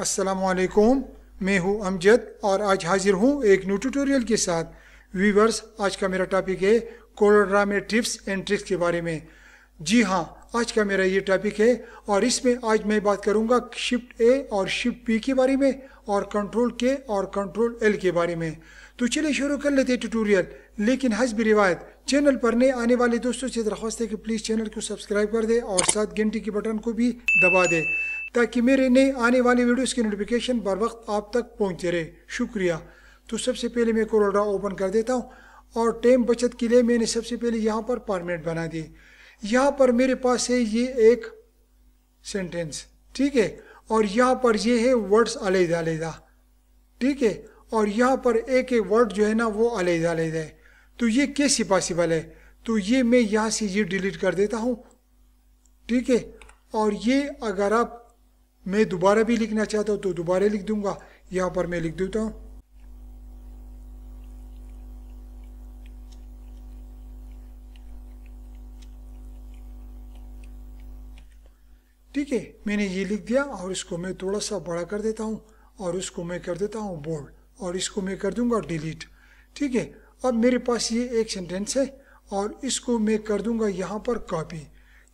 असलकुम मैं हूं अमजद और आज हाजिर हूं एक न्यू ट्यूटोरियल के साथ व्यूवर्स आज का मेरा टॉपिक है कोलोड्रा में टिप्स एंड ट्रिक्स के बारे में जी हाँ आज का मेरा ये टॉपिक है और इसमें आज मैं बात करूंगा शिफ्ट ए और शिफ्ट पी के बारे में और कंट्रोल के और कंट्रोल एल के बारे में तो चलिए शुरू कर लेते हैं ट्यूटोरियल लेकिन हजब रिवायत चैनल पर नए आने वाले दोस्तों से दरख्वास्त है कि प्लीज़ चैनल को सब्सक्राइब कर दें और साथ घंटी के बटन को भी दबा दें ताकि मेरे नए आने वाले वीडियोस की नोटिफिकेशन बर वक्त आप तक पहुंचते रहे शुक्रिया तो सबसे पहले मैं कोरोडा ओपन कर देता हूँ और टाइम बचत के लिए मैंने सबसे पहले यहाँ पर परमानेंट बना दिए यहाँ पर मेरे पास है ये एक सेंटेंस ठीक है और यहाँ पर ये है वर्ड्स अलहदा अलहदा ठीक है और यहाँ पर एक एक वर्ड जो है ना वो अलहदा अलहदा है तो ये कैसे पॉसिबल है तो ये मैं यहाँ से ये डिलीट कर देता हूँ ठीक है और ये अगर आप मैं दोबारा भी लिखना चाहता हूँ तो दोबारा लिख दूंगा यहाँ पर मैं लिख देता हूँ ठीक है मैंने ये लिख दिया और इसको मैं थोड़ा सा बड़ा कर देता हूँ और उसको मैं कर देता हूँ बोल्ड और इसको मैं कर दूंगा डिलीट ठीक है अब मेरे पास ये एक सेंटेंस है और इसको मैं कर दूंगा यहाँ पर कॉपी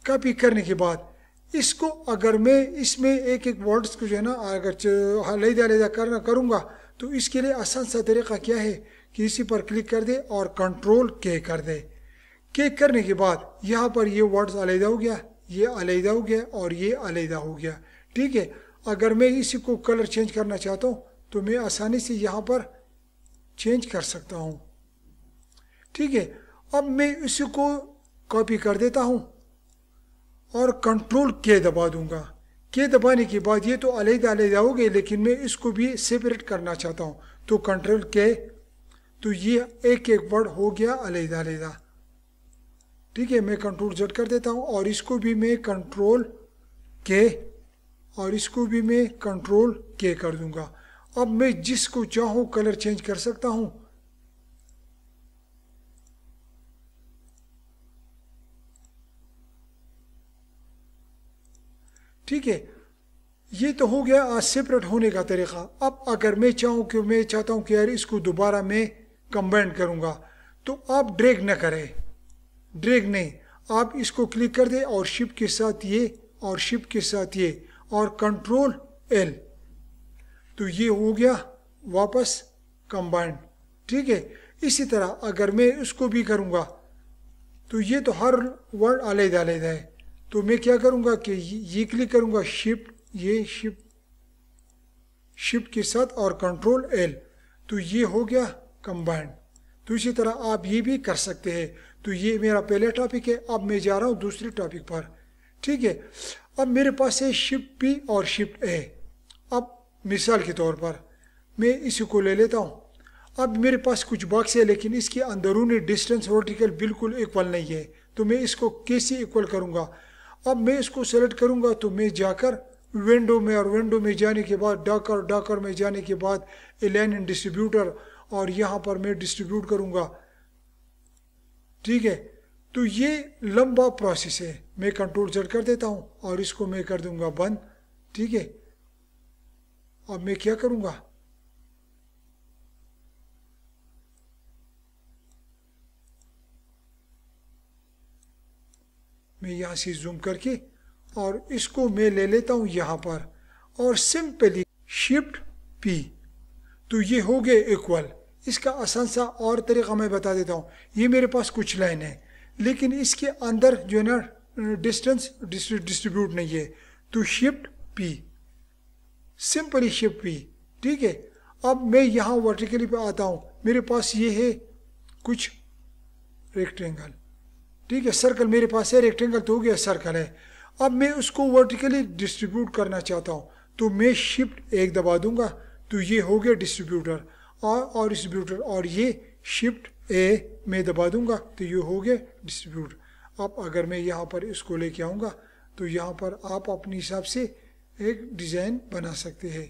कॉपी करने के बाद इसको अगर मैं इसमें एक एक वर्ड्स को जो है ना अगर अलहदा हाँ, अलहदा करना करूँगा तो इसके लिए आसान सा तरीका क्या है कि इसी पर क्लिक कर दे और कंट्रोल के कर दे के करने के बाद यहाँ पर ये वर्ड्स अलहदा हो गया ये अलहदा हो गया और ये अलहदा हो गया ठीक है अगर मैं इसी को कलर चेंज करना चाहता हूँ तो मैं आसानी से यहाँ पर चेंज कर सकता हूँ ठीक है अब मैं इसको कॉपी कर देता हूँ और कंट्रोल के दबा दूंगा के दबाने के बाद ये तो अलग अलग गए लेकिन मैं इसको भी सेपरेट करना चाहता हूँ तो कंट्रोल के तो ये एक एक वर्ड हो गया अलग अलग ठीक है मैं कंट्रोल जट कर देता हूँ और इसको भी मैं कंट्रोल के और इसको भी मैं कंट्रोल के कर दूंगा अब मैं जिसको चाहूं कलर चेंज कर सकता हूं ठीक है ये तो हो गया आज सेपरेट होने का तरीका अब अगर मैं चाहूं कि मैं चाहता हूं कि यार इसको दोबारा मैं कंबाइन करूंगा तो आप ड्रैग ना करें ड्रैग नहीं आप इसको क्लिक कर दे और शिप के साथ ये और शिप के साथ ये और कंट्रोल एल तो ये हो गया वापस कंबाइंड ठीक है इसी तरह अगर मैं इसको भी करूँगा तो ये तो हर वर्ड अलग अलग है तो मैं क्या करूँगा कि ये क्लिक करूँगा शिफ्ट ये शिफ्ट शिफ्ट के साथ और कंट्रोल एल तो ये हो गया कंबाइंड तो इसी तरह आप ये भी कर सकते हैं तो ये मेरा पहला टॉपिक है अब मैं जा रहा हूँ दूसरे टॉपिक पर ठीक है अब मेरे पास है शिफ्ट पी और शिफ्ट ए मिसाल के तौर पर मैं इसी को ले लेता हूँ अब मेरे पास कुछ बॉक्स है लेकिन इसके अंदरूनी डिस्टेंस वर्टिकल बिल्कुल इक्वल नहीं है तो मैं इसको कैसे इक्वल करूँगा अब मैं इसको सेलेक्ट करूँगा तो मैं जाकर विंडो में और विंडो में जाने के बाद डाकर डाकर में जाने के बाद एलैन डिस्ट्रीब्यूटर और यहाँ पर मैं डिस्ट्रीब्यूट करूँगा ठीक है तो ये लंबा प्रोसेस है मैं कंट्रोल जड़ कर देता हूँ और इसको मैं कर दूँगा बंद ठीक है अब मैं क्या करूंगा मैं यहां से जूम करके और इसको मैं ले लेता हूं यहां पर और सिंपली शिफ्ट पी तो ये हो गए इक्वल इसका आसान सा और तरीका मैं बता देता हूं ये मेरे पास कुछ लाइन है लेकिन इसके अंदर जो है ना डिस्टेंस डिस्ट्रीब्यूट नहीं है तो शिफ्ट पी सिंपली शिफ्ट हुई ठीक है अब मैं यहाँ वर्टिकली पे आता हूँ मेरे पास ये है कुछ रेक्टेंगल ठीक है सर्कल मेरे पास है रेक्टेंगल तो हो गया सर्कल है अब मैं उसको वर्टिकली डिस्ट्रीब्यूट करना चाहता हूँ तो मैं शिफ्ट एक दबा दूंगा तो ये हो गया डिस्ट्रीब्यूटर और और डिस्ट्रीब्यूटर और ये शिफ्ट ए मैं दबा दूंगा तो ये हो गया डिस्ट्रीब्यूटर अब अगर मैं यहाँ पर इसको लेके आऊँगा तो यहाँ पर आप अपने हिसाब से एक डिज़ाइन बना सकते हैं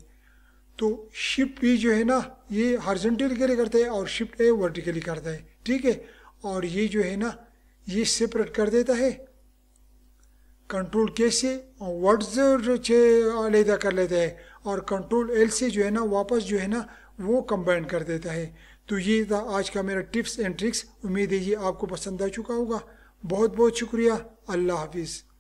तो शिफ्ट भी जो है ना ये लिए करता है और शिफ्ट ए वर्टिकली करता है ठीक है और ये जो है ना ये सेपरेट कर देता है कंट्रोल के से वर्ड्स अलहदा कर लेता है और कंट्रोल एल से जो है ना वापस जो है ना वो कंबाइन कर देता है तो ये था आज का मेरा टिप्स एंड ट्रिक्स उम्मीद है ये आपको पसंद आ चुका होगा बहुत बहुत शुक्रिया अल्लाह हाफिज़